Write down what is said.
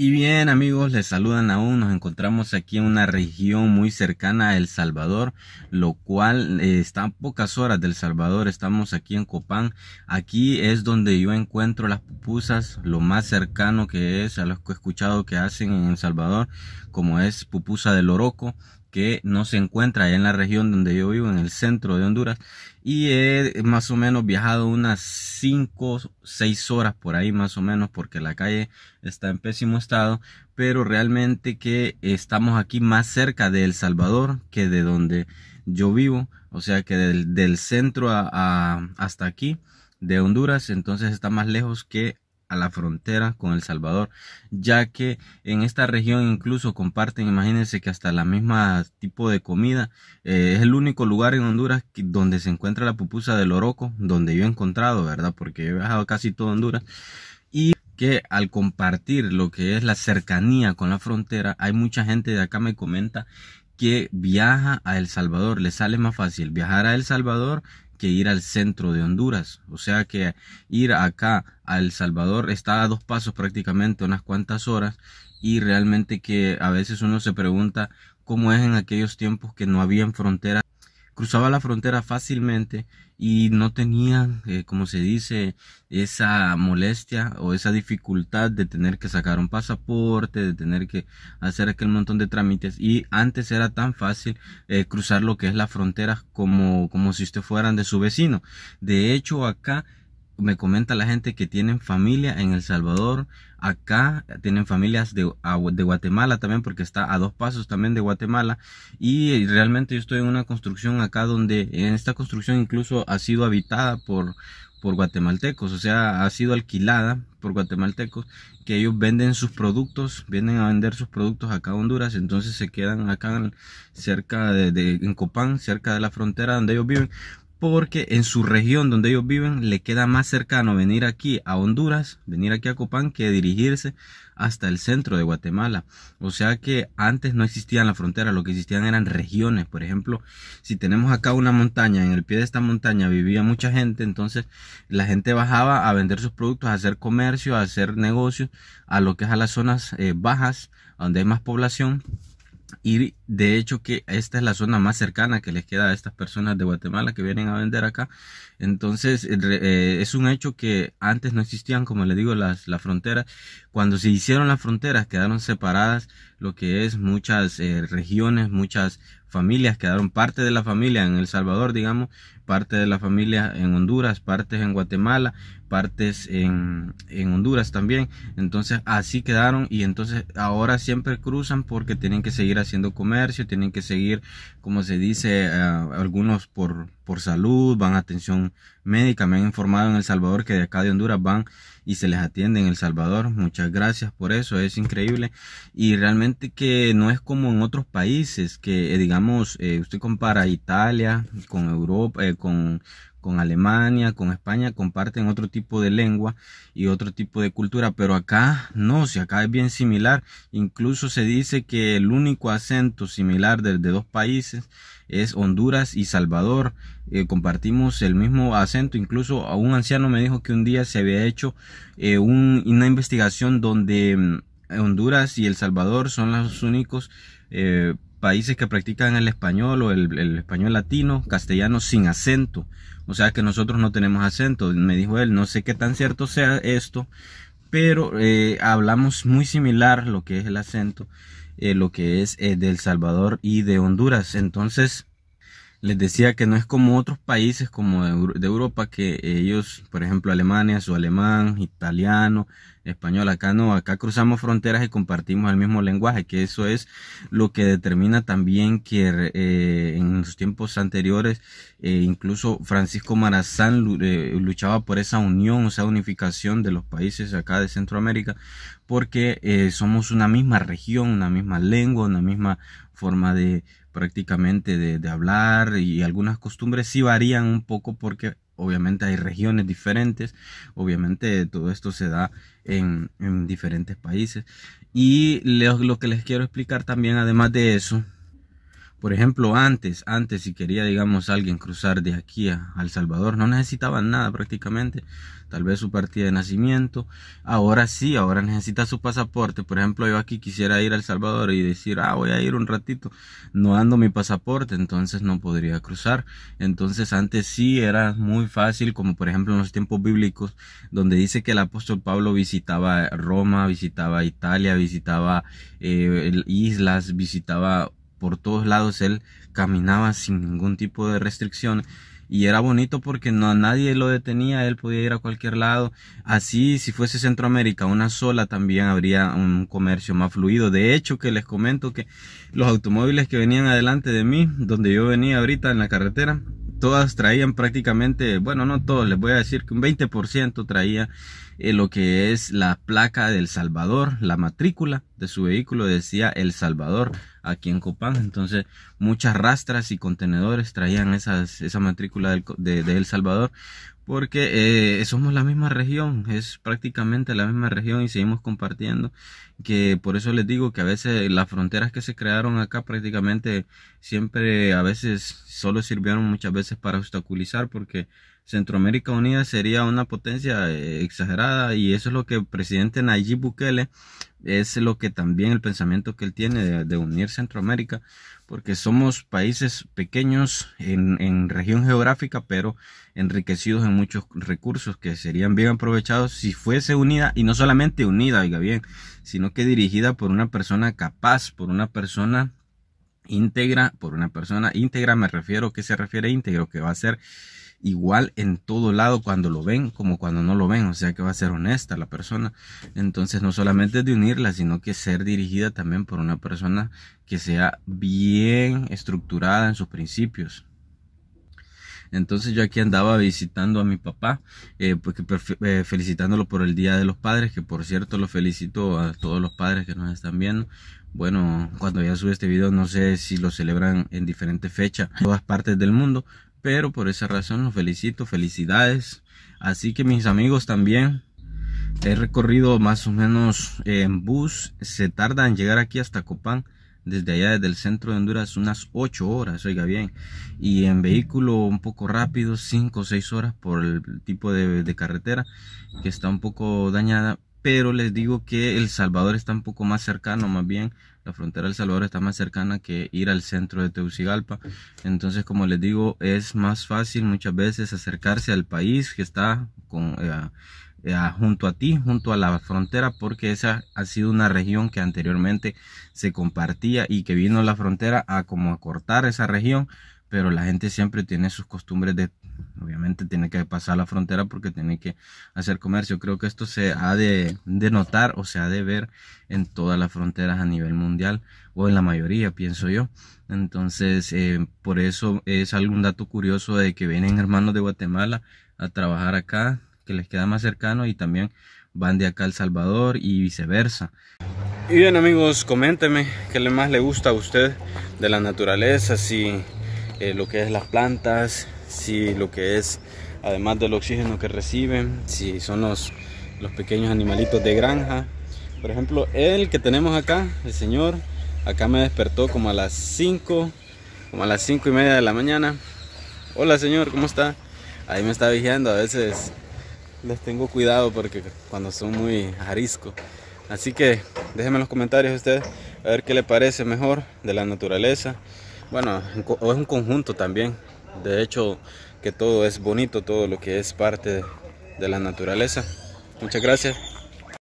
Y bien amigos, les saludan aún, nos encontramos aquí en una región muy cercana a El Salvador, lo cual eh, está a pocas horas del El Salvador, estamos aquí en Copán, aquí es donde yo encuentro las pupusas, lo más cercano que es a lo que he escuchado que hacen en El Salvador, como es pupusa del oroco, que no se encuentra allá en la región donde yo vivo, en el centro de Honduras. Y he más o menos viajado unas 5, 6 horas por ahí más o menos, porque la calle está en pésimo estado. Pero realmente que estamos aquí más cerca de El Salvador que de donde yo vivo. O sea que del, centro hasta aquí de Honduras, entonces está más lejos que a la frontera con El Salvador, ya que en esta región incluso comparten, imagínense que hasta la misma tipo de comida, eh, es el único lugar en Honduras donde se encuentra la pupusa del Oroco, donde yo he encontrado, ¿verdad? Porque he viajado casi todo Honduras, y que al compartir lo que es la cercanía con la frontera, hay mucha gente de acá me comenta que viaja a El Salvador, le sale más fácil viajar a El Salvador que ir al centro de Honduras. O sea que ir acá a El Salvador está a dos pasos prácticamente, unas cuantas horas, y realmente que a veces uno se pregunta cómo es en aquellos tiempos que no habían fronteras cruzaba la frontera fácilmente y no tenía, eh, como se dice, esa molestia o esa dificultad de tener que sacar un pasaporte, de tener que hacer aquel montón de trámites. Y antes era tan fácil eh, cruzar lo que es la frontera como, como si usted fuera de su vecino. De hecho, acá me comenta la gente que tienen familia en El Salvador, acá tienen familias de, de, Guatemala también, porque está a dos pasos también de Guatemala. Y realmente yo estoy en una construcción acá donde en esta construcción incluso ha sido habitada por, por guatemaltecos, o sea, ha sido alquilada por guatemaltecos, que ellos venden sus productos, vienen a vender sus productos acá a Honduras, entonces se quedan acá cerca de, de en Copán, cerca de la frontera donde ellos viven, porque en su región donde ellos viven le queda más cercano venir aquí a Honduras, venir aquí a Copán, que dirigirse hasta el centro de Guatemala. O sea que antes no existían las fronteras, lo que existían eran regiones. Por ejemplo, si tenemos acá una montaña, en el pie de esta montaña vivía mucha gente, entonces la gente bajaba a vender sus productos, a hacer comercio, a hacer negocios, a lo que es a las zonas eh, bajas, donde hay más población y de hecho que esta es la zona más cercana que les queda a estas personas de Guatemala que vienen a vender acá. Entonces eh, es un hecho que antes no existían, como le digo, las, fronteras. Cuando se hicieron las fronteras quedaron separadas lo que es muchas eh, regiones, muchas familias, quedaron parte de la familia en El Salvador, digamos, parte de la familia en Honduras, partes en Guatemala, partes en, en Honduras también. Entonces así quedaron y entonces ahora siempre cruzan porque tienen que seguir haciendo comercio, tienen que seguir, como se dice, eh, algunos por, por salud, van a atención médica me han informado en El Salvador que de acá de Honduras van y se les atiende en El Salvador. Muchas gracias por eso, es increíble. Y realmente que no es como en otros países, que eh, digamos, eh, usted compara Italia con Europa, eh, con, con Alemania, con España, comparten otro tipo de lengua y otro tipo de cultura, pero acá no, si acá es bien similar, incluso se dice que el único acento similar de, dos países es Honduras y Salvador, eh, compartimos el mismo acento, incluso a un anciano me dijo que un día se había hecho eh, una investigación donde mm, Honduras y El Salvador son los únicos eh, países que practican el español o el español latino, castellano sin acento o sea que nosotros no tenemos acento. Me dijo él, no sé qué tan cierto sea esto, pero eh, hablamos muy similar lo que es el acento, eh, lo que es eh, de El Salvador y de Honduras. Entonces, les decía que no es como otros países como de, Europa que ellos, por ejemplo, Alemania, su alemán, italiano, español, acá no, acá cruzamos fronteras y compartimos el mismo lenguaje, que eso es lo que determina también que eh, en los tiempos anteriores eh, incluso Francisco Marazán eh, luchaba por esa unión, sea, unificación de los países acá de Centroamérica, porque somos una misma región, una misma lengua, una misma forma de prácticamente de, hablar y algunas costumbres sí varían un poco porque obviamente hay regiones diferentes, obviamente todo esto se da en, diferentes países. Y lo que les quiero explicar también, además de eso, por ejemplo, antes, antes si quería, digamos, alguien cruzar de aquí a, El Salvador, no necesitaban nada prácticamente, tal vez su partida de nacimiento. Ahora sí, ahora necesita su pasaporte. Por ejemplo, yo aquí quisiera ir a El Salvador y decir, ah, voy a ir un ratito, no ando mi pasaporte, entonces no podría cruzar. Entonces antes sí era muy fácil, como por ejemplo en los tiempos bíblicos, donde dice que el apóstol Pablo visitaba Roma, visitaba Italia, visitaba eh, islas, visitaba por todos lados, él caminaba sin ningún tipo de restricción y era bonito porque no, a nadie lo detenía, él podía ir a cualquier lado. Así, si fuese Centroamérica una sola, también habría un comercio más fluido. De hecho, que les comento que los automóviles que venían adelante de mí, donde yo venía ahorita en la carretera, todas traían prácticamente, bueno, no todos, les voy a decir que un 20% traía eh, lo que es la placa del Salvador, la matrícula de su vehículo decía El Salvador aquí en Copán. Entonces, muchas rastras y contenedores traían esas, esa matrícula del, de El Salvador porque eh, somos la misma región, es prácticamente la misma región y seguimos compartiendo, que por eso les digo que a veces las fronteras que se crearon acá prácticamente siempre a veces solo sirvieron muchas veces para obstaculizar porque Centroamérica Unida sería una potencia eh, exagerada y eso es lo que el presidente Nayib Bukele es lo que también el pensamiento que él tiene de unir Centroamérica porque somos países pequeños en, región geográfica, pero enriquecidos en muchos recursos que serían bien aprovechados si fuese unida, y no solamente unida, oiga bien, sino que dirigida por una persona capaz, por una persona íntegra, por una persona íntegra, me refiero, ¿qué se refiere a íntegro? Que va a ser igual en todo lado cuando lo ven como cuando no lo ven, o sea que va a ser honesta la persona. Entonces no solamente es de unirla, sino que ser dirigida también por una persona que sea bien estructurada en sus principios. Entonces yo aquí andaba visitando a mi papá, eh, porque, pues eh, felicitándolo por el Día de los Padres, que por cierto lo felicito a todos los padres que nos están viendo. Bueno, cuando ya sube este video no sé si lo celebran en diferentes fechas en todas partes del mundo, pero por esa razón los felicito, felicidades. Así que mis amigos también, he recorrido más o menos en bus, se tarda en llegar aquí hasta Copán, desde allá desde el centro de Honduras unas 8 horas, oiga bien, y en vehículo un poco rápido, 5 o 6 horas por el tipo de, de carretera que está un poco dañada, pero les digo que El Salvador está un poco más cercano, más bien la frontera del El Salvador está más cercana que ir al centro de Tegucigalpa. Entonces, como les digo, es más fácil muchas veces acercarse al país que está eh, junto a ti, junto a la frontera, porque esa ha sido una región que anteriormente se compartía y que vino la frontera a como acortar esa región pero la gente siempre tiene sus costumbres de obviamente tiene que pasar la frontera porque tiene que hacer comercio. Creo que esto se ha de, notar o se ha de ver en todas las fronteras a nivel mundial o en la mayoría, pienso yo. Entonces, eh, por eso es algún dato curioso de que vienen hermanos de Guatemala a trabajar acá, que les queda más cercano y también van de acá a El Salvador y viceversa. Y bien amigos, coménteme qué más le gusta a usted de la naturaleza, si eh, lo que es las plantas, si lo que es, además del oxígeno que reciben, si son los, pequeños animalitos de granja. Por ejemplo, el que tenemos acá, el señor, acá me despertó como a las 5, como a las 5 y media de la mañana. Hola señor, ¿cómo está? Ahí me está vigiando, a veces les tengo cuidado porque cuando son muy arisco. Así que déjenme en los comentarios ustedes a ver qué le parece mejor de la naturaleza. Bueno, o es un conjunto también. De hecho, que todo es bonito, todo lo que es parte de la naturaleza. Muchas gracias.